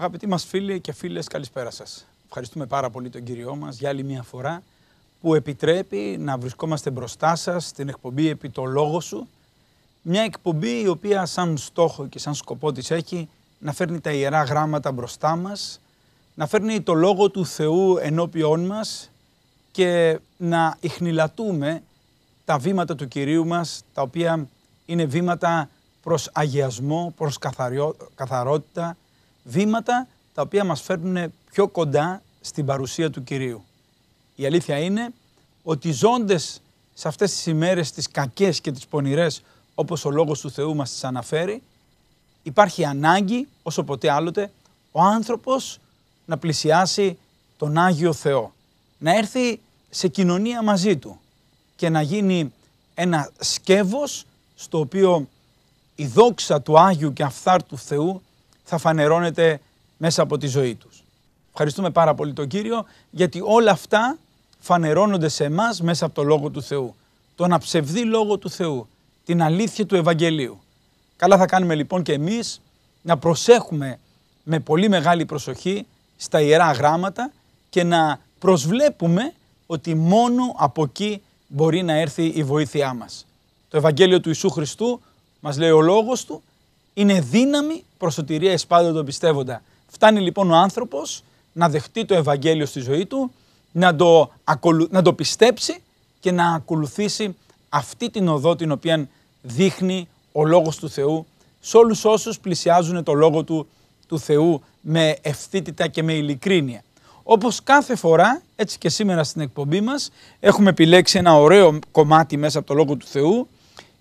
Αγαπητοί μας φίλοι και φίλες, καλησπέρα σας. Ευχαριστούμε πάρα πολύ τον Κύριό μας για άλλη μια φορά που επιτρέπει να βρισκόμαστε μπροστά σας στην εκπομπή «Επί το λόγο σου». Μια εκπομπή η οποία σαν στόχο και σαν σκοπό της έχει να φέρνει τα Ιερά Γράμματα μπροστά μας, να φέρνει το Λόγο του Θεού ενώπιόν μας και να ιχνηλατούμε τα βήματα του Κυρίου μας, τα οποία είναι βήματα προς αγιασμό, προς καθαρότητα, βήματα τα οποία μας φέρνουν πιο κοντά στην παρουσία του Κυρίου. Η αλήθεια είναι ότι ζώντες σε αυτές τις ημέρες τις κακές και τις πονηρές όπως ο Λόγος του Θεού μας τις αναφέρει, υπάρχει ανάγκη όσο ποτέ άλλοτε ο άνθρωπος να πλησιάσει τον Άγιο Θεό, να έρθει σε κοινωνία μαζί Του και να γίνει ένα σκεύος στο οποίο η δόξα του Άγιου και Αφθάρτου Θεού θα φανερώνεται μέσα από τη ζωή τους. Ευχαριστούμε πάρα πολύ τον Κύριο γιατί όλα αυτά φανερώνονται σε εμάς μέσα από το Λόγο του Θεού. Τον αψευδή Λόγο του Θεού, την αλήθεια του Ευαγγελίου. Καλά θα κάνουμε λοιπόν και εμείς να προσέχουμε με πολύ μεγάλη προσοχή στα Ιερά Γράμματα και να προσβλέπουμε ότι μόνο από εκεί μπορεί να έρθει η βοήθειά μας. Το Ευαγγέλιο του Ιησού Χριστού μας λέει ο λόγος του είναι δύναμη προσωτηρία εις πάντων πιστεύοντα. Φτάνει λοιπόν ο άνθρωπος να δεχτεί το Ευαγγέλιο στη ζωή του, να το, να το πιστέψει και να ακολουθήσει αυτή την οδό την οποία δείχνει ο Λόγος του Θεού σε όλους όσους πλησιάζουν το Λόγο του, του Θεού με ευθύτητα και με ειλικρίνεια. Όπως κάθε φορά, έτσι και σήμερα στην εκπομπή μας, έχουμε επιλέξει ένα ωραίο κομμάτι μέσα από το Λόγο του Θεού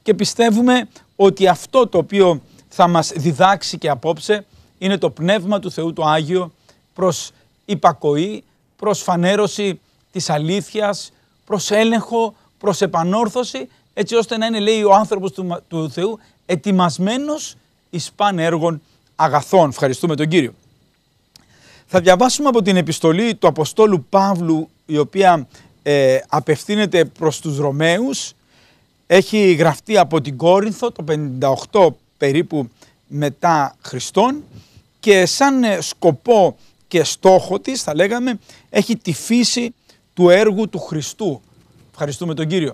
και πιστεύουμε ότι αυτό το οποίο θα μας διδάξει και απόψε είναι το πνεύμα του Θεού το Άγιο προς υπακοή, προς φανέρωση της αλήθειας, προς έλεγχο, προς επανόρθωση έτσι ώστε να είναι λέει ο άνθρωπος του, του Θεού ετοιμασμένος εις έργων αγαθών. Ευχαριστούμε τον Κύριο. Θα διαβάσουμε από την επιστολή του Αποστόλου Παύλου η οποία ε, απευθύνεται προς τους Ρωμαίους. Έχει γραφτεί από την Κόρινθο το περίπου μετά Χριστόν και σαν ε, σκοπό και στόχο της θα λέγαμε έχει τη φύση του έργου του Χριστού. Ευχαριστούμε τον Κύριο.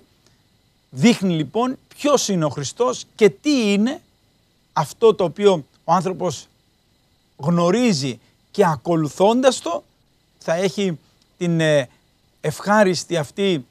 Δείχνει λοιπόν ποιος είναι ο Χριστός και τι είναι αυτό το οποίο ο άνθρωπος γνωρίζει και ακολουθώντας το θα έχει την ε, ευχάριστη αυτή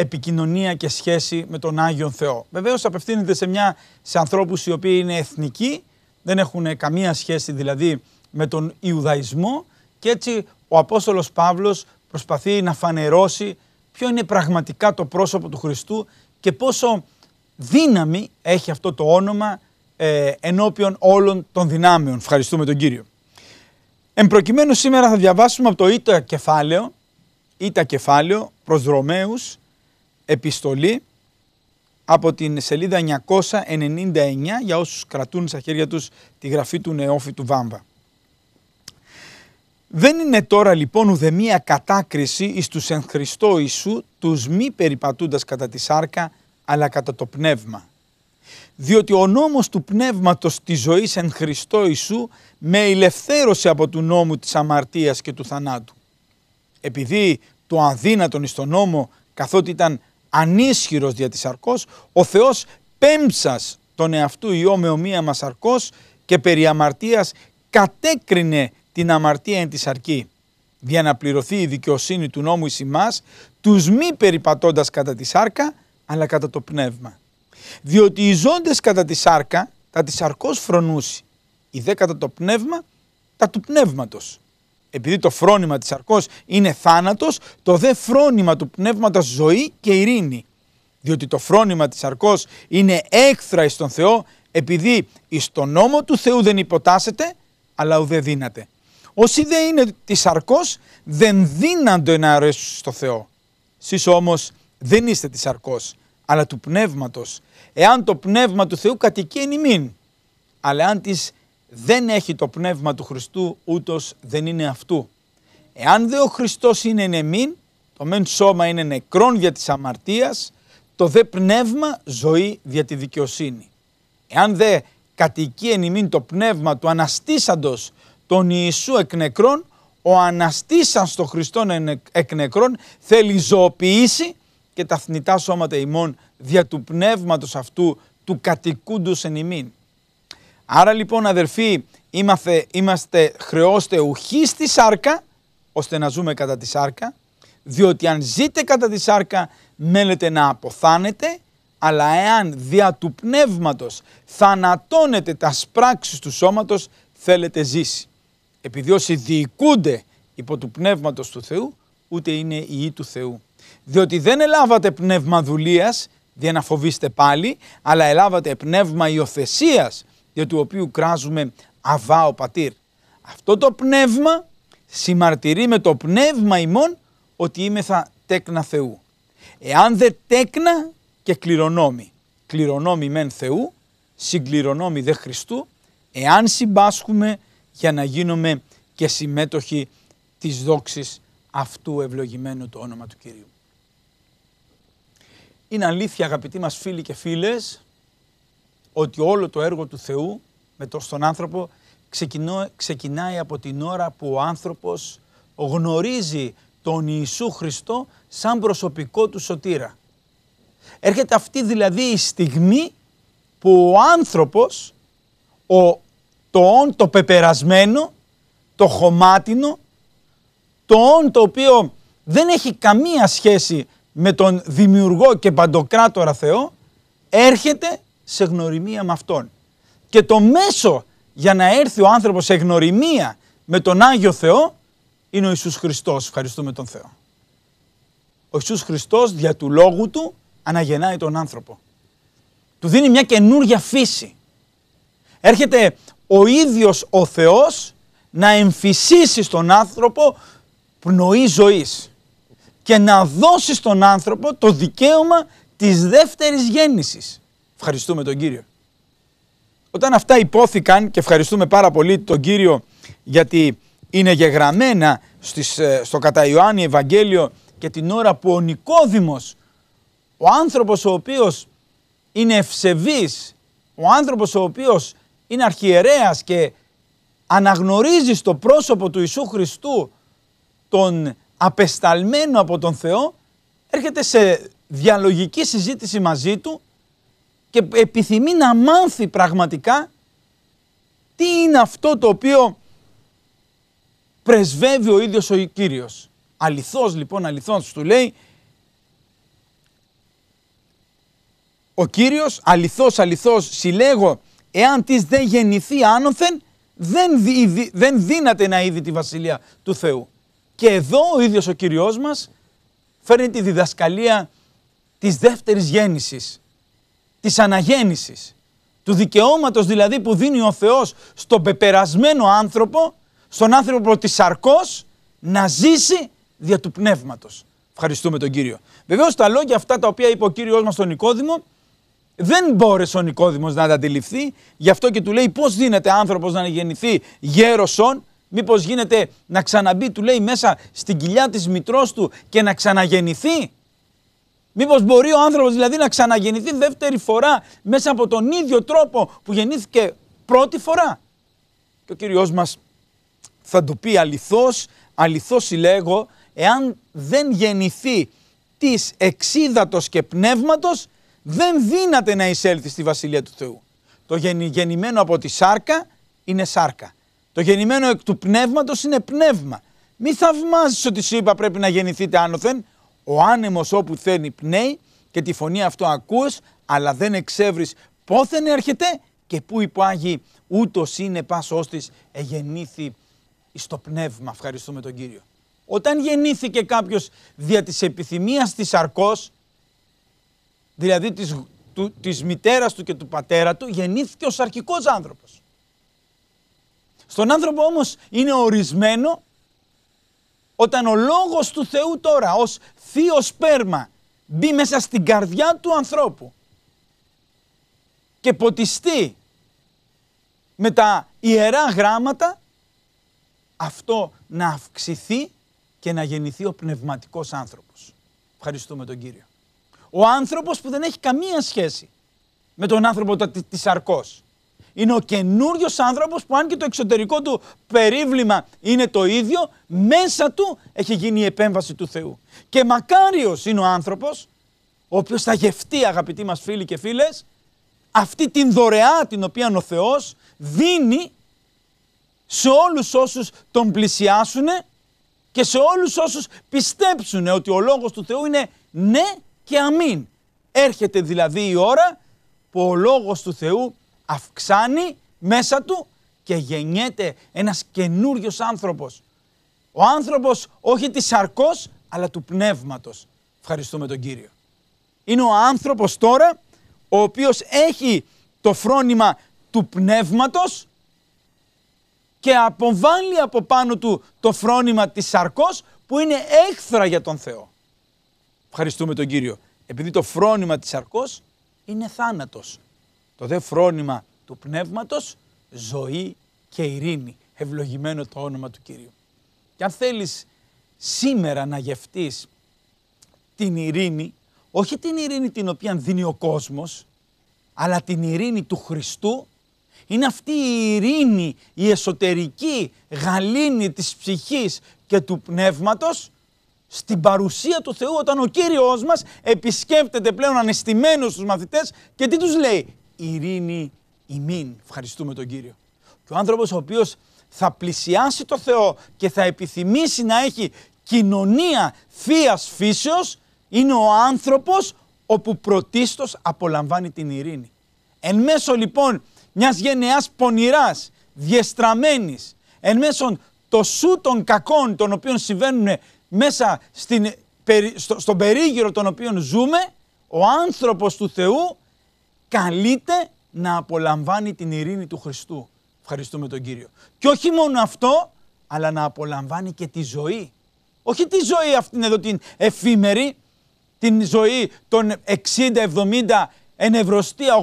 επικοινωνία και σχέση με τον Άγιο Θεό. Βεβαίως απευθύνεται σε, μια, σε ανθρώπους οι οποίοι είναι εθνικοί, δεν έχουν καμία σχέση δηλαδή με τον Ιουδαϊσμό και έτσι ο Απόστολος Παύλος προσπαθεί να φανερώσει ποιο είναι πραγματικά το πρόσωπο του Χριστού και πόσο δύναμη έχει αυτό το όνομα ε, ενώπιον όλων των δυνάμεων. Ευχαριστούμε τον Κύριο. Εν σήμερα θα διαβάσουμε από το Ήτα κεφάλαιο, Ήτα κεφάλαιο προς Ρωμαίους επιστολή από την σελίδα 999 για όσους κρατούν στα χέρια τους τη γραφή του του Βάμβα. Δεν είναι τώρα λοιπόν ουδεμία κατάκριση εις τους εν Χριστώ Ιησού τους μη περιπατούντας κατά τη σάρκα αλλά κατά το πνεύμα. Διότι ο νόμος του πνεύματος της ζωής εν Χριστώ Ιησού με ελευθέρωσε από του νόμου της αμαρτίας και του θανάτου. Επειδή το αδύνατον εις τον νόμο καθότι ήταν ανίσχυρος δια της αρκός, ο Θεός πέμψας τον εαυτού Υιό με ομοία μας αρκός και περί αμαρτίας κατέκρινε την αμαρτία εν της αρκή. Για να πληρωθεί η δικαιοσύνη του νόμου εις ημάς, τους μη περιπατώντας κατά τη σάρκα, αλλά κατά το πνεύμα. Διότι οι ζώντες κατά τη σάρκα, τα της αρκός φρονούσι, οι δε κατά το πνεύμα, τα του πνεύματος επειδή το φρόνημα της αρκός είναι θάνατος, το δε φρόνημα του πνεύματος ζωή και ειρήνη. Διότι το φρόνημα της αρκός είναι έκθρα εις τον Θεό, επειδή εις τον νόμο του Θεού δεν υποτάσσεται, αλλά ουδέ δύναται. Όσοι δε είναι της αρκός, δεν δύναντο να αρέσουν στο Θεό. Σεις όμως δεν είστε της αρκός, αλλά του πνεύματος. Εάν το πνεύμα του Θεού κατοικεί εν ημίν, αλλά αν της δεν έχει το πνεύμα του Χριστού, ούτως δεν είναι αυτού. Εάν δε ο Χριστός είναι νεμήν, το μεν σώμα είναι νεκρόν δια της αμαρτίας, το δε πνεύμα ζωή δια τη δικαιοσύνη. Εάν δε κατοικεί εν ημίν το πνεύμα του αναστήσαντος τον Ιησού εκ νεκρών, ο αναστήσαν στο Χριστόν εκ νεκρών θέλει ζωοποιήσει και τα θνητά σώματα ημών δια του πνεύματος αυτού του κατοικούντος εν ημίν. Άρα λοιπόν αδερφοί είμαστε, είμαστε χρεώστε ουχή στη σάρκα ώστε να ζούμε κατά τη σάρκα διότι αν ζείτε κατά τη σάρκα μέλετε να αποθάνετε αλλά εάν δια του πνεύματος θανατώνετε τα σπράξεις του σώματος θέλετε ζήσει. Επειδή όσοι διοικούνται υπό του πνεύματος του Θεού ούτε είναι η ή του Θεού. Διότι δεν ελάβατε πνεύμα δουλείας, για να φοβήστε πάλι, αλλά ελάβατε πνεύμα υιοθεσίας, για του οποίου κράζουμε Αβά ο Πατήρ. Αυτό το πνεύμα συμμαρτυρεί με το πνεύμα ημών ότι είμεθα τέκνα Θεού. Εάν δε τέκνα και κληρονόμη. Κληρονόμη μεν Θεού, συγκληρονόμη δε Χριστού, εάν συμπάσχουμε για να γίνουμε και συμμέτοχοι της δόξης αυτού ευλογημένου το όνομα του Κυρίου. Είναι αλήθεια αγαπητοί μας φίλοι και φίλες ότι όλο το έργο του Θεού με το, στον άνθρωπο ξεκινώ, ξεκινάει από την ώρα που ο άνθρωπος γνωρίζει τον Ιησού Χριστό σαν προσωπικό του σωτήρα. Έρχεται αυτή δηλαδή η στιγμή που ο άνθρωπος, ο, το όν το πεπερασμένο, το χωμάτινο, το όν το οποίο δεν έχει καμία σχέση με τον δημιουργό και παντοκράτορα Θεό, έρχεται σε γνωριμία με Αυτόν. Και το μέσο για να έρθει ο άνθρωπος σε γνωριμία με τον Άγιο Θεό είναι ο Ιησούς Χριστός. Ευχαριστούμε τον Θεό. Ο Ιησούς Χριστός δια του λόγου του αναγεννάει τον άνθρωπο. Του δίνει μια καινούργια φύση. Έρχεται ο ίδιος ο Θεός να εμφυσίσει στον άνθρωπο πνοή ζωής και να δώσει στον άνθρωπο το δικαίωμα της δεύτερης γέννησης. Ευχαριστούμε τον Κύριο. Όταν αυτά υπόθηκαν και ευχαριστούμε πάρα πολύ τον Κύριο γιατί είναι γεγραμμένα στις, ε, στο κατά Ιωάννη Ευαγγέλιο και την ώρα που ο Νικόδημος, ο άνθρωπος ο οποίος είναι ευσεβής, ο άνθρωπος ο οποίος είναι αρχιερέας και αναγνωρίζει στο πρόσωπο του Ιησού Χριστού τον απεσταλμένο από τον Θεό, έρχεται σε διαλογική συζήτηση μαζί του και επιθυμεί να μάθει πραγματικά τι είναι αυτό το οποίο πρεσβεύει ο ίδιος ο Κύριος. Αληθώς λοιπόν, αληθώς του λέει ο Κύριος, αληθώς, αληθώς συλλέγω εάν της δεν γεννηθεί άνωθεν δεν, δι, δεν δύναται να είδει τη Βασιλεία του Θεού. Και εδώ ο ίδιος ο Κυριός μας φέρνει τη διδασκαλία της δεύτερης γέννησης της αναγέννησης, του δικαιώματος δηλαδή που δίνει ο Θεός στον πεπερασμένο άνθρωπο, στον άνθρωπο της σαρκός, να ζήσει δια του πνεύματος. Ευχαριστούμε τον Κύριο. Βεβαίως τα λόγια αυτά τα οποία είπε ο Κύριος μας στον Νικόδημο, δεν μπόρεσε ο Νικόδημος να τα αντιληφθεί, γι' αυτό και του λέει πώς δίνεται άνθρωπος να γεννηθεί γέροσον, μήπως γίνεται να ξαναμπεί, του λέει, μέσα στην κοιλιά της μητρός του και να ξαναγεννηθεί. Μήπως μπορεί ο άνθρωπος δηλαδή να ξαναγεννηθεί δεύτερη φορά μέσα από τον ίδιο τρόπο που γεννήθηκε πρώτη φορά. Και ο Κύριος μας θα του πει αληθώς, αληθώς συλλέγω, εάν δεν γεννηθεί της εξίδατος και πνεύματος, δεν δύναται να εισέλθει στη Βασιλεία του Θεού. Το γεννημένο από τη σάρκα είναι σάρκα. Το γεννημένο εκ του πνεύματος είναι πνεύμα. Μη θαυμάζεις ότι σου είπα πρέπει να γεννηθείτε άνωθεν, ο άνεμος όπου θέλει πνέει και τη φωνή αυτό ακούς, αλλά δεν εξεύρεις πόθεν έρχεται και πού υπάγει ούτως είναι πάσος της εγεννήθη στο πνεύμα. Ευχαριστούμε τον Κύριο. Όταν γεννήθηκε κάποιος δια της επιθυμίας της αρκός, δηλαδή της, του, της μητέρας του και του πατέρα του, γεννήθηκε ως αρχικός άνθρωπος. Στον άνθρωπο όμως είναι ορισμένο όταν ο Λόγος του Θεού τώρα ως θείο σπέρμα μπει μέσα στην καρδιά του ανθρώπου και ποτιστεί με τα ιερά γράμματα, αυτό να αυξηθεί και να γεννηθεί ο πνευματικός άνθρωπος. Ευχαριστούμε τον Κύριο. Ο άνθρωπος που δεν έχει καμία σχέση με τον άνθρωπο της αρκός. Είναι ο καινούριος άνθρωπος που, αν και το εξωτερικό του περίβλημα είναι το ίδιο, μέσα του έχει γίνει η επέμβαση του Θεού. Και μακάριος είναι ο άνθρωπος, ο οποίος θα γευτεί, αγαπητοί μας φίλοι και φίλες, αυτή την δωρεά την οποία ο Θεός δίνει σε όλους όσους τον πλησιάσουν και σε όλους όσους πιστέψουν ότι ο λόγος του Θεού είναι ναι και αμήν. Έρχεται δηλαδή η ώρα που ο λόγος του Θεού αυξάνει μέσα του και γεννιέται ένας καινούριος άνθρωπος. Ο άνθρωπος όχι της σαρκός, αλλά του πνεύματος. Ευχαριστούμε τον Κύριο. Είναι ο άνθρωπος τώρα, ο οποίος έχει το φρόνημα του πνεύματος και αποβάλλει από πάνω του το φρόνημα της σαρκός που είναι έχθρα για τον Θεό. Ευχαριστούμε τον Κύριο. Επειδή το φρόνημα της σαρκός είναι θάνατος. Το δε φρόνημα του πνεύματος, ζωή και ειρήνη. Ευλογημένο το όνομα του Κυρίου. Και αν θέλεις σήμερα να γευτείς την ειρήνη, όχι την ειρήνη την οποία δίνει ο κόσμος, αλλά την ειρήνη του Χριστού, είναι αυτή η ειρήνη, η εσωτερική γαλήνη της ψυχής και του πνεύματος, στην παρουσία του Θεού όταν ο Κύριος μας επισκέπτεται πλέον ανεστημένος στους μαθητές και τι τους λέει ειρήνη ημίν. Ευχαριστούμε τον Κύριο. Και ο άνθρωπος ο οποίος θα πλησιάσει το Θεό και θα επιθυμήσει να έχει κοινωνία θείας φύσεως είναι ο άνθρωπος όπου πρωτίστως απολαμβάνει την ειρήνη. Εν μέσω λοιπόν μιας γενεάς πονηράς, διεστραμμένης, εν μέσω το σου των κακών των οποίων συμβαίνουν μέσα στην, στο, στον περίγυρο των οποίων ζούμε, ο άνθρωπος του Θεού καλείται να απολαμβάνει την ειρήνη του Χριστού. Ευχαριστούμε τον Κύριο. Και όχι μόνο αυτό, αλλά να απολαμβάνει και τη ζωή. Όχι τη ζωή αυτήν εδώ την εφήμερη, την ζωή των 60, 70, ενευρωστία,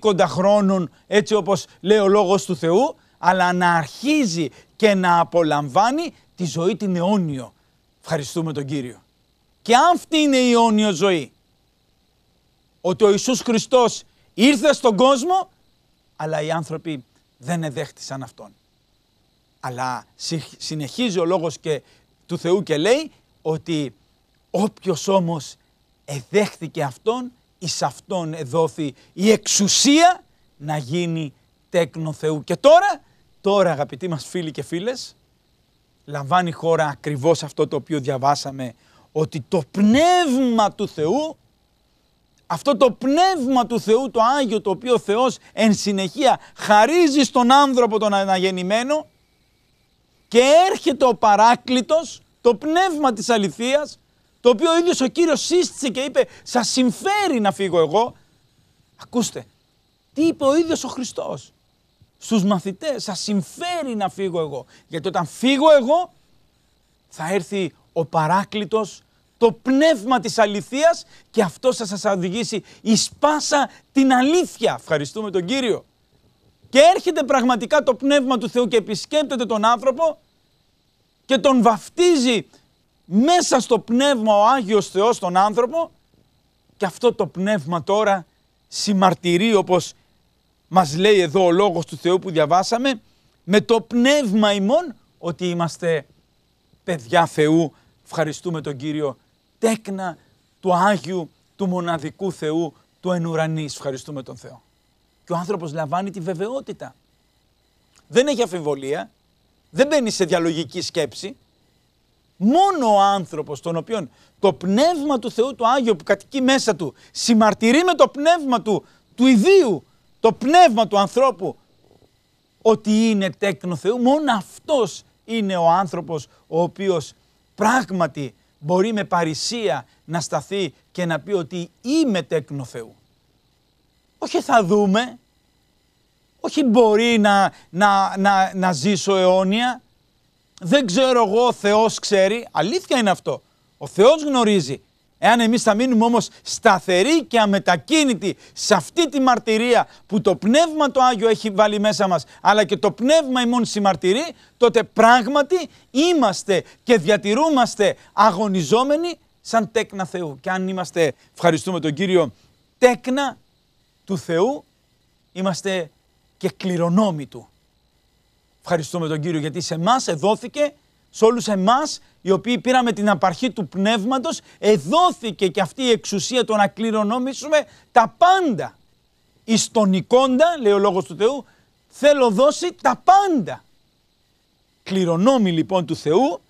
80 χρόνων, έτσι όπως λέει ο Λόγος του Θεού, αλλά να αρχίζει και να απολαμβάνει τη ζωή την αιώνιο. Ευχαριστούμε τον Κύριο. Και αυτή είναι η αιώνιο ζωή. Ότι ο Ιησούς Χριστός Ήρθε στον κόσμο, αλλά οι άνθρωποι δεν εδέχτησαν αυτόν. Αλλά συνεχίζει ο λόγος και του Θεού και λέει ότι όποιος όμως εδέχθηκε αυτόν, εις αυτόν εδόθη η εξουσία να γίνει τέκνο Θεού. Και τώρα, τώρα αγαπητοί μας φίλοι και φίλες, λαμβάνει χώρα ακριβώς αυτό το οποίο διαβάσαμε, ότι το Πνεύμα του Θεού αυτό το πνεύμα του Θεού, το Άγιο, το οποίο ο Θεός εν συνεχεία χαρίζει στον άνθρωπο τον αναγεννημένο και έρχεται ο παράκλητος, το πνεύμα της αληθείας, το οποίο ο ίδιος ο Κύριος σύστησε και είπε «Σας συμφέρει να φύγω εγώ». Ακούστε, τι είπε ο ίδιος ο Χριστός στους μαθητές, «Σας συμφέρει να φύγω εγώ». Γιατί όταν φύγω εγώ θα έρθει ο παράκλητος το πνεύμα της αληθείας και αυτό θα σας οδηγήσει εις πάσα την αλήθεια. Ευχαριστούμε τον Κύριο. Και έρχεται πραγματικά το πνεύμα του Θεού και επισκέπτεται τον άνθρωπο και τον βαφτίζει μέσα στο πνεύμα ο Άγιος Θεός τον άνθρωπο και αυτό το πνεύμα τώρα συμμαρτυρεί όπως μας λέει εδώ ο Λόγος του Θεού που διαβάσαμε με το πνεύμα ημών ότι είμαστε παιδιά Θεού. Ευχαριστούμε τον Κύριο τέκνα του Άγιου, του μοναδικού Θεού, του εν ουρανής. Ευχαριστούμε τον Θεό. Και ο άνθρωπος λαμβάνει τη βεβαιότητα. Δεν έχει αφιβολία, δεν μπαίνει σε διαλογική σκέψη. Μόνο ο άνθρωπος τον οποίον το πνεύμα του Θεού του Άγιο που κατοικεί μέσα του συμμαρτυρεί με το πνεύμα του, του ιδίου, το πνεύμα του ανθρώπου ότι είναι τέκνο Θεού, μόνο αυτός είναι ο άνθρωπος ο οποίος πράγματι μπορεί με παρησία να σταθεί και να πει ότι είμαι τέκνο Θεού. Όχι θα δούμε, όχι μπορεί να, να, να, να ζήσω αιώνια, δεν ξέρω εγώ, ο Θεός ξέρει, αλήθεια είναι αυτό. Ο Θεός γνωρίζει Εάν εμείς θα μείνουμε όμως σταθεροί και αμετακίνητοι σε αυτή τη μαρτυρία που το Πνεύμα το Άγιο έχει βάλει μέσα μας, αλλά και το Πνεύμα ημών συμμαρτυρεί, τότε πράγματι είμαστε και διατηρούμαστε αγωνιζόμενοι σαν τέκνα Θεού. Και αν είμαστε, ευχαριστούμε τον Κύριο, τέκνα του Θεού, είμαστε και κληρονόμοι Του. Ευχαριστούμε τον Κύριο γιατί σε εμάς εδόθηκε, σε όλους εμάς οι οποίοι πήραμε την απαρχή του πνεύματος, εδόθηκε και αυτή η εξουσία το να κληρονόμησουμε τα πάντα. Εις τον λέει ο Λόγος του Θεού, θέλω δώσει τα πάντα. Κληρονόμη λοιπόν του Θεού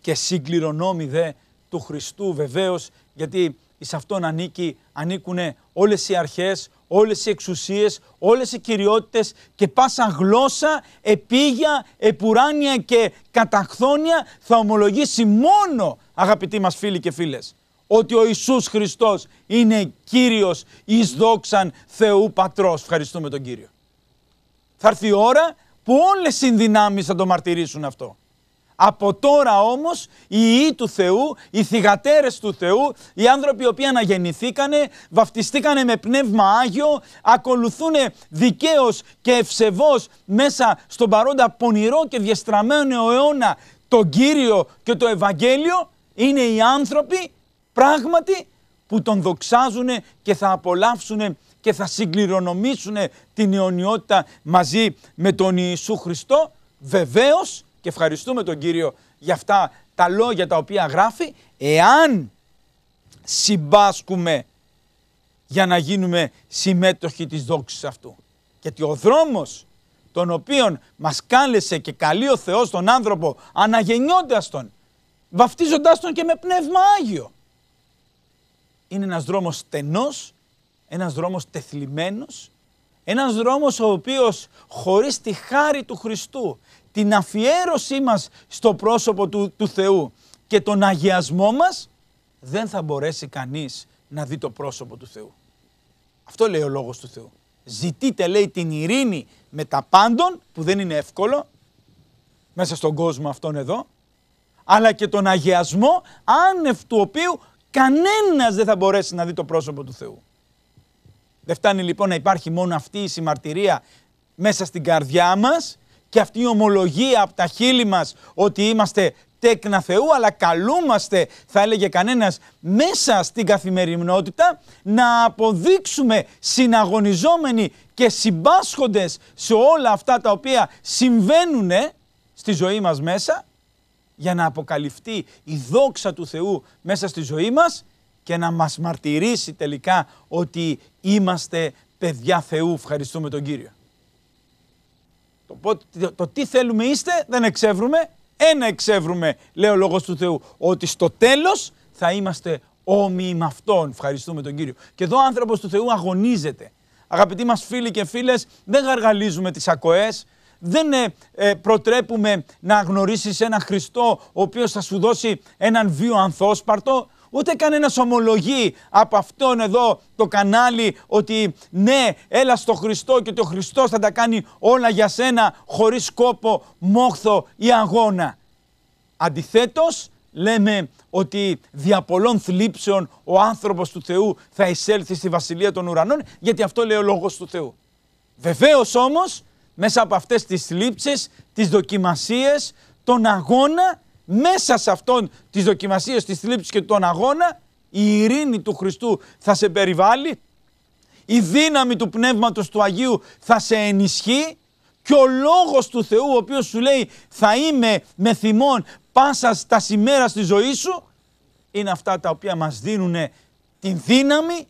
και συγκληρονόμη δε του Χριστού βεβαίως, γιατί εις αυτόν ανήκει, ανήκουν όλες οι αρχές, όλες οι εξουσίες, όλες οι κυριότητες και πάσα γλώσσα, επίγεια, επουράνια και καταχθόνια θα ομολογήσει μόνο αγαπητοί μας φίλοι και φίλες ότι ο Ιησούς Χριστός είναι Κύριος εις δόξαν Θεού Πατρός. Ευχαριστούμε τον Κύριο. Θα έρθει η ώρα που όλες οι δυνάμεις θα το μαρτυρήσουν αυτό. Από τώρα όμως οι ιοί του Θεού, οι θυγατέρες του Θεού, οι άνθρωποι οι οποίοι αναγεννηθήκανε, βαφτιστήκανε με πνεύμα Άγιο, ακολουθούν δικαίως και ευσεβώς μέσα στον παρόντα πονηρό και διαστραμμένο αιώνα τον Κύριο και το Ευαγγέλιο, είναι οι άνθρωποι πράγματι που τον δοξάζουν και θα απολαύσουν και θα συγκληρονομήσουν την αιωνιότητα μαζί με τον Ιησού Χριστό, βεβαίως και ευχαριστούμε τον Κύριο για αυτά τα λόγια τα οποία γράφει, εάν συμπάσκουμε για να γίνουμε συμμέτοχοι της δόξης αυτού. Γιατί ο δρόμος τον οποίον μας κάλεσε και καλεί ο Θεός τον άνθρωπο αναγεννιώντας τον, βαφτίζοντάς τον και με πνεύμα Άγιο. Είναι ένας δρόμος στενός, ένας δρόμος τεθλιμένος, ένας δρόμος ο οποίος χωρίς τη χάρη του Χριστού, την αφιέρωσή μας στο πρόσωπο του, του Θεού και τον αγιασμό μας, δεν θα μπορέσει κανείς να δει το πρόσωπο του Θεού. Αυτό λέει ο λόγος του Θεού. Ζητείτε λέει την ειρήνη με τα πάντων, που δεν είναι εύκολο, μέσα στον κόσμο αυτόν εδώ, αλλά και τον αγιασμό άνευ του οποίου κανένας δεν θα μπορέσει να δει το πρόσωπο του Θεού. Δεν φτάνει λοιπόν να υπάρχει μόνο αυτή η συμμαρτυρία μέσα στην καρδιά μας και αυτή η ομολογία από τα χείλη μας ότι είμαστε τέκνα Θεού, αλλά καλούμαστε, θα έλεγε κανένας, μέσα στην καθημερινότητα να αποδείξουμε συναγωνιζόμενοι και συμπάσχοντες σε όλα αυτά τα οποία συμβαίνουν στη ζωή μας μέσα, για να αποκαλυφθεί η δόξα του Θεού μέσα στη ζωή μας και να μας μαρτυρήσει τελικά ότι είμαστε παιδιά Θεού. Ευχαριστούμε τον Κύριο. Το, το, το τι θέλουμε είστε δεν εξεύρουμε. Ένα εξεύρουμε, λέει ο Λόγος του Θεού, ότι στο τέλος θα είμαστε όμοιοι με Αυτόν. Ευχαριστούμε τον Κύριο. Και εδώ ο άνθρωπος του Θεού αγωνίζεται. Αγαπητοί μας φίλοι και φίλες, δεν γαργαλίζουμε τις ακοές, δεν ε, ε, προτρέπουμε να γνωρίσεις έναν Χριστό ο οποίος θα σου δώσει έναν βίο ανθόσπαρτο, Ούτε κανένας ομολογεί από αυτόν εδώ το κανάλι ότι ναι, έλα στο Χριστό και το Χριστός Χριστό θα τα κάνει όλα για σένα χωρίς κόπο, μόχθο ή αγώνα. Αντιθέτως λέμε ότι δια πολλών θλίψεων ο άνθρωπος του Θεού θα εισέλθει στη Βασιλεία των Ουρανών, γιατί αυτό λέει ο Λόγος του Θεού. Βεβαίως όμως, μέσα από αυτές τις θλίψεις, τις δοκιμασίες, τον αγώνα, μέσα σε αυτόν τις δοκιμασίες, τις θλίψεις και τον αγώνα, η ειρήνη του Χριστού θα σε περιβάλλει, η δύναμη του Πνεύματος του Αγίου θα σε ενισχύει και ο Λόγος του Θεού ο οποίος σου λέει θα είμαι με θυμόν πάσα στα σημέρα στη ζωή σου είναι αυτά τα οποία μας δίνουν την δύναμη,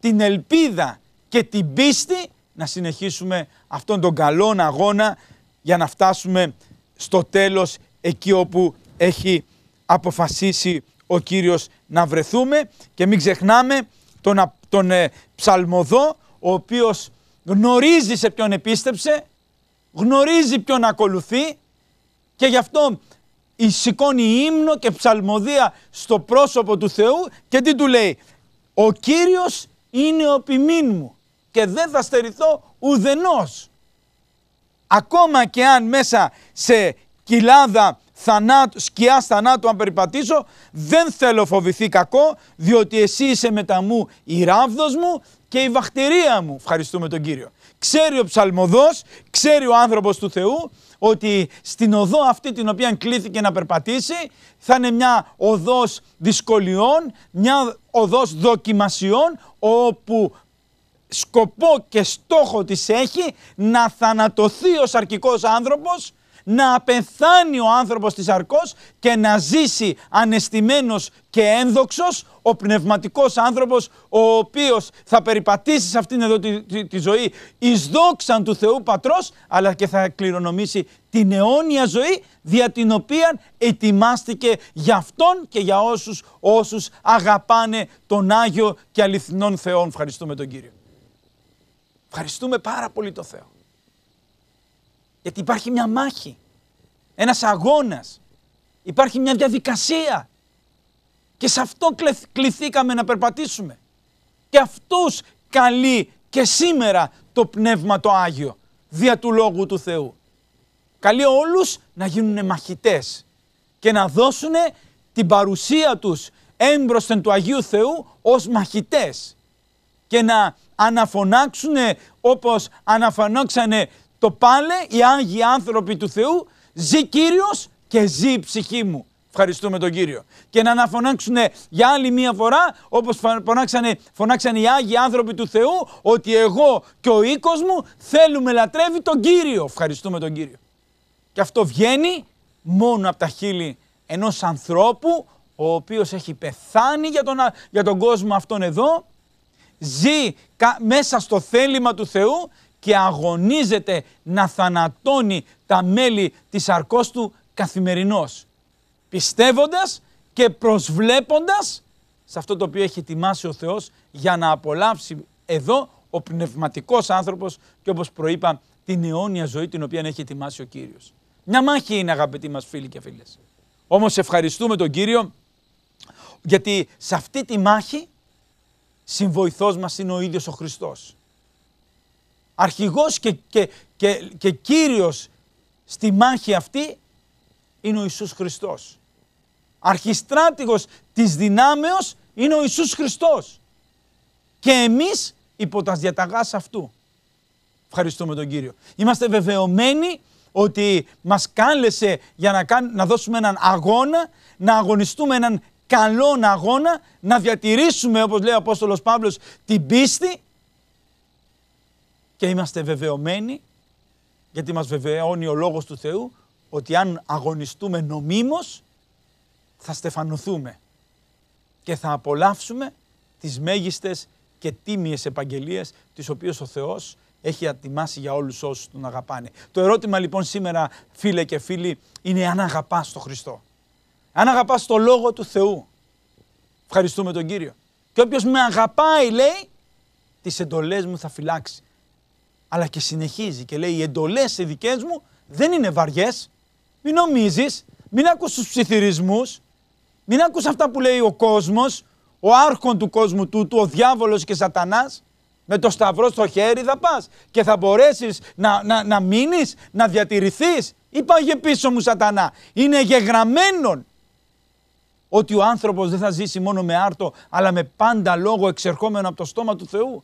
την ελπίδα και την πίστη να συνεχίσουμε αυτόν τον καλόν αγώνα για να φτάσουμε στο τέλος εκεί όπου έχει αποφασίσει ο Κύριος να βρεθούμε και μην ξεχνάμε τον, τον ε, ψαλμοδό ο οποίος γνωρίζει σε ποιον επίστεψε, γνωρίζει ποιον ακολουθεί και γι' αυτό σηκώνει ύμνο και ψαλμοδία στο πρόσωπο του Θεού και τι του λέει «Ο Κύριος είναι ο ποιμήν μου και δεν θα στερηθώ ουδενός». Ακόμα και αν μέσα σε κοιλάδα θανάτου, σκιά θανάτου αν περπατήσω δεν θέλω φοβηθεί κακό, διότι εσύ είσαι μετά μου η ράβδος μου και η βαχτερία μου. Ευχαριστούμε τον Κύριο. Ξέρει ο ψαλμοδός, ξέρει ο άνθρωπος του Θεού, ότι στην οδό αυτή την οποία κλήθηκε να περπατήσει θα είναι μια οδός δυσκολιών, μια οδός δοκιμασιών όπου σκοπό και στόχο της έχει να θανατωθεί ο σαρκικός άνθρωπος να απεθάνει ο άνθρωπος της αρκός και να ζήσει ανεστημένος και ένδοξος ο πνευματικός άνθρωπος ο οποίος θα περιπατήσει σε αυτήν εδώ τη, ζωή εις δόξαν του Θεού Πατρός αλλά και θα κληρονομήσει την αιώνια ζωή δια την οποία ετοιμάστηκε για αυτόν και για όσους, όσους αγαπάνε τον Άγιο και αληθινόν Θεό. Ευχαριστούμε τον Κύριο. Ευχαριστούμε πάρα πολύ τον Θεό. Γιατί υπάρχει μια μάχη, ένας αγώνας, υπάρχει μια διαδικασία. Και σε αυτό κληθήκαμε να περπατήσουμε. Και αυτούς καλεί και σήμερα το Πνεύμα το Άγιο, δια του Λόγου του Θεού. Καλεί όλους να γίνουν μαχητές και να δώσουν την παρουσία τους έμπροσθεν του Αγίου Θεού ως μαχητές και να αναφωνάξουν όπως αναφανόξανε το πάλε οι άγιοι άνθρωποι του Θεού, ζει Κύριος και ζει η ψυχή μου. Ευχαριστούμε τον Κύριο. Και να αναφωνάξουν για άλλη μία φορά, όπως φωνάξαν φωνάξανε οι Άγιοι άνθρωποι του Θεού, ότι εγώ και ο οίκος μου θέλουμε λατρεύει τον Κύριο. Ευχαριστούμε τον Κύριο. Και αυτό βγαίνει μόνο από τα χείλη ενός ανθρώπου, ο οποίος έχει πεθάνει για τον, για τον κόσμο αυτόν εδώ, ζει μέσα στο θέλημα του Θεού και αγωνίζεται να θανατώνει τα μέλη της αρκός του καθημερινώς. Πιστεύοντας και προσβλέποντας σε αυτό το οποίο έχει ετοιμάσει ο Θεός για να απολαύσει εδώ ο πνευματικός άνθρωπος και όπως προείπα την αιώνια ζωή την οποία έχει ετοιμάσει ο Κύριος. Μια μάχη είναι αγαπητοί μας φίλοι και φίλες. Όμως ευχαριστούμε τον Κύριο γιατί σε αυτή τη μάχη συμβοηθός μας είναι ο ίδιος ο Χριστός αρχηγός και, και, και, και κύριος στη μάχη αυτή είναι ο Ιησούς Χριστός. Αρχιστράτηγος της δυνάμεως είναι ο Ιησούς Χριστός. Και εμείς υπό τα διαταγάς αυτού. Ευχαριστούμε τον Κύριο. Είμαστε βεβαιωμένοι ότι μας κάλεσε για να, κάν, να δώσουμε έναν αγώνα, να αγωνιστούμε έναν καλό αγώνα, να διατηρήσουμε όπως λέει ο Απόστολος Παύλος την πίστη και είμαστε βεβαιωμένοι, γιατί μας βεβαιώνει ο Λόγος του Θεού, ότι αν αγωνιστούμε νομίμως, θα στεφανωθούμε και θα απολαύσουμε τις μέγιστες και τίμιες επαγγελίες, τις οποίες ο Θεός έχει ατιμάσει για όλους όσους τον αγαπάνε. Το ερώτημα λοιπόν σήμερα φίλε και φίλοι είναι αν αγαπάς τον Χριστό. Αν αγαπάς τον Λόγο του Θεού. Ευχαριστούμε τον Κύριο. Και όποιος με αγαπάει λέει τις εντολές μου θα φυλάξει αλλά και συνεχίζει και λέει οι εντολές οι δικές μου δεν είναι βαριές. Μην νομίζεις, μην άκου τους ψιθυρισμούς. μην ακούς αυτά που λέει ο κόσμος, ο άρχον του κόσμου τούτου, ο διάβολος και σατανάς. Με το σταυρό στο χέρι θα πας και θα μπορέσεις να, να, να μείνεις, να διατηρηθείς. Είπα πίσω μου σατανά. Είναι γεγραμμένον ότι ο άνθρωπος δεν θα ζήσει μόνο με άρτο αλλά με πάντα λόγο εξερχόμενο από το στόμα του Θεού.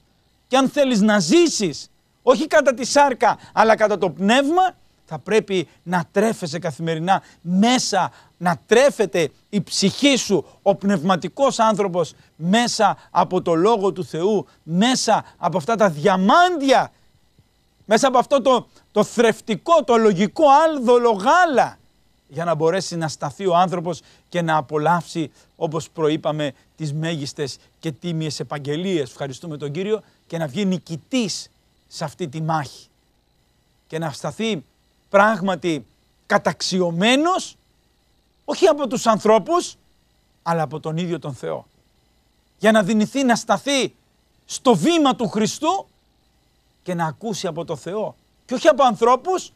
Και αν θέλεις να ζήσεις όχι κατά τη σάρκα, αλλά κατά το πνεύμα, θα πρέπει να τρέφεσαι καθημερινά μέσα, να τρέφεται η ψυχή σου, ο πνευματικός άνθρωπος μέσα από το Λόγο του Θεού, μέσα από αυτά τα διαμάντια, μέσα από αυτό το, το θρεφτικό, το λογικό άλδολο γάλα, για να μπορέσει να σταθεί ο άνθρωπος και να απολαύσει, όπως προείπαμε, τις μέγιστες και τίμιες επαγγελίες. Ευχαριστούμε τον Κύριο και να βγει νικητής σε αυτή τη μάχη και να σταθεί πράγματι καταξιωμένος όχι από τους ανθρώπους αλλά από τον ίδιο τον Θεό. Για να δυνηθεί να σταθεί στο βήμα του Χριστού και να ακούσει από το Θεό και όχι από ανθρώπους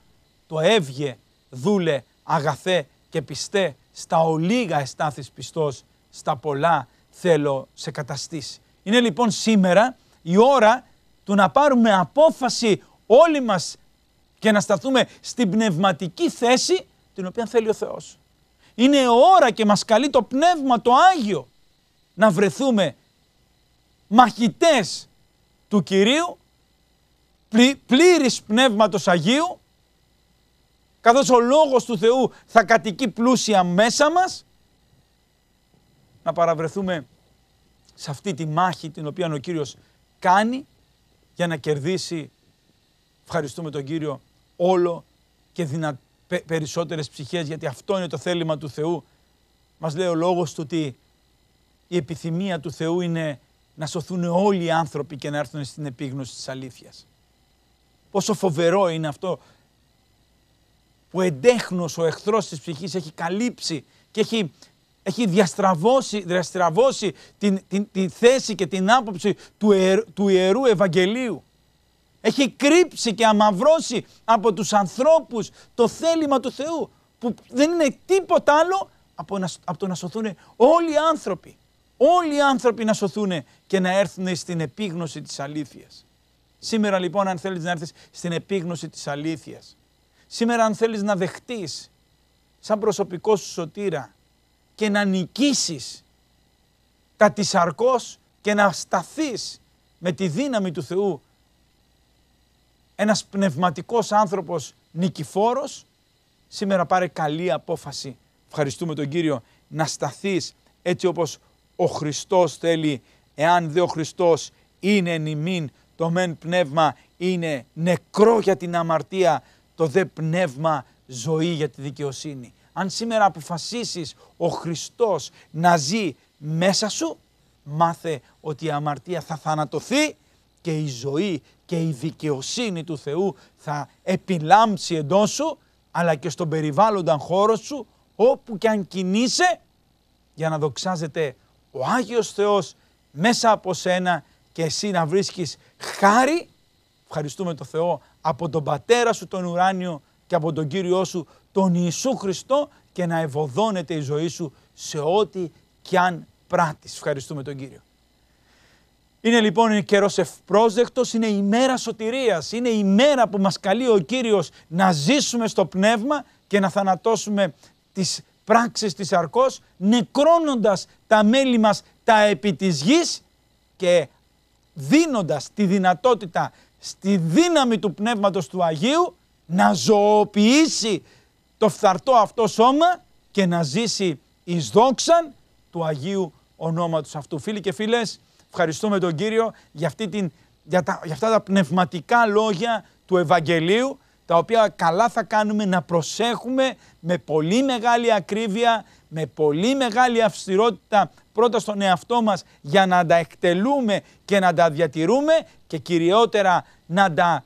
το έβγε δούλε αγαθέ και πιστέ στα ολίγα εστάθης πιστός στα πολλά θέλω σε καταστήσει. Είναι λοιπόν σήμερα η ώρα του να πάρουμε απόφαση όλοι μας και να σταθούμε στην πνευματική θέση την οποία θέλει ο Θεός. Είναι ώρα και μας καλεί το Πνεύμα το Άγιο να βρεθούμε μαχητές του Κυρίου, πλή, πλήρης Πνεύματος Αγίου, καθώς ο Λόγος του Θεού θα κατοικεί πλούσια μέσα μας, να παραβρεθούμε σε αυτή τη μάχη την οποία ο Κύριος κάνει για να κερδίσει, ευχαριστούμε τον Κύριο, όλο και δυνα... περισσότερες ψυχές, γιατί αυτό είναι το θέλημα του Θεού. Μας λέει ο λόγος του ότι η επιθυμία του Θεού είναι να σωθούν όλοι οι άνθρωποι και να έρθουν στην επίγνωση της αλήθειας. Πόσο φοβερό είναι αυτό που εντέχνος ο εχθρός της ψυχής έχει καλύψει και έχει έχει διαστραβώσει, διαστραβώσει την, την, την θέση και την άποψη του, του Ιερού Ευαγγελίου. Έχει κρύψει και αμαυρώσει από τους ανθρώπους το θέλημα του Θεού που δεν είναι τίποτα άλλο από, να, από το να σωθούν όλοι οι άνθρωποι. Όλοι οι άνθρωποι να σωθούν και να έρθουν στην επίγνωση της αλήθειας. Σήμερα λοιπόν αν θέλεις να έρθεις στην επίγνωση της αλήθειας. Σήμερα αν θέλεις να δεχτείς σαν προσωπικό σου σωτήρα και να νικήσεις τα και να σταθείς με τη δύναμη του Θεού ένας πνευματικός άνθρωπος νικηφόρος, σήμερα πάρε καλή απόφαση. Ευχαριστούμε τον Κύριο να σταθείς έτσι όπως ο Χριστός θέλει, εάν δε ο Χριστός είναι νημήν, το μεν πνεύμα είναι νεκρό για την αμαρτία, το δε πνεύμα ζωή για τη δικαιοσύνη αν σήμερα αποφασίσεις ο Χριστός να ζει μέσα σου, μάθε ότι η αμαρτία θα θανατωθεί και η ζωή και η δικαιοσύνη του Θεού θα επιλάμψει εντός, σου, αλλά και στον περιβάλλοντα χώρος σου, όπου και αν κινείσαι, για να δοξάζεται ο Άγιος Θεός μέσα από σένα και εσύ να βρίσκεις χάρη, ευχαριστούμε τον Θεό, από τον Πατέρα σου τον ουράνιο και από τον Κύριό σου τον Ιησού Χριστό και να ευωδώνεται η ζωή σου σε ό,τι κι αν πράττεις. Ευχαριστούμε τον Κύριο. Είναι λοιπόν καιρός ευπρόσδεκτος, είναι η μέρα σωτηρίας, είναι η μέρα που μας καλεί ο Κύριος να ζήσουμε στο πνεύμα και να θανατώσουμε τις πράξεις της αρκός, νεκρώνοντας τα μέλη μας τα επί της γης και δίνοντας τη δυνατότητα στη δύναμη του Πνεύματος του Αγίου να ζωοποιήσει το φθαρτό αυτό σώμα και να ζήσει εις δόξαν του Αγίου ονόματος αυτού. Φίλοι και φίλες, ευχαριστούμε τον Κύριο για, αυτή την, για, τα, για αυτά τα πνευματικά λόγια του Ευαγγελίου, τα οποία καλά θα κάνουμε να προσέχουμε με πολύ μεγάλη ακρίβεια, με πολύ μεγάλη αυστηρότητα πρώτα στον εαυτό μας για να τα εκτελούμε και να τα διατηρούμε και κυριότερα να τα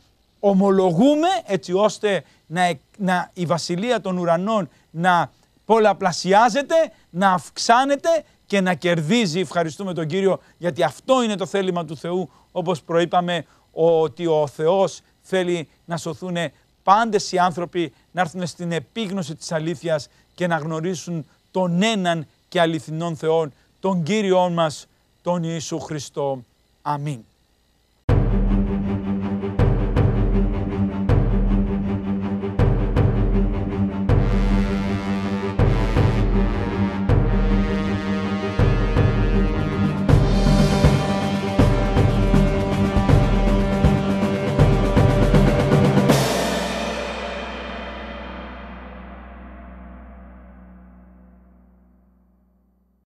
ομολογούμε έτσι ώστε να, να, η βασιλεία των ουρανών να πολλαπλασιάζεται, να αυξάνεται και να κερδίζει. Ευχαριστούμε τον Κύριο γιατί αυτό είναι το θέλημα του Θεού όπως προείπαμε ότι ο Θεός θέλει να σωθούν πάντες οι άνθρωποι να έρθουν στην επίγνωση της αλήθειας και να γνωρίσουν τον έναν και αληθινόν Θεόν, τον Κύριό μας, τον Ιησού Χριστό. Αμήν.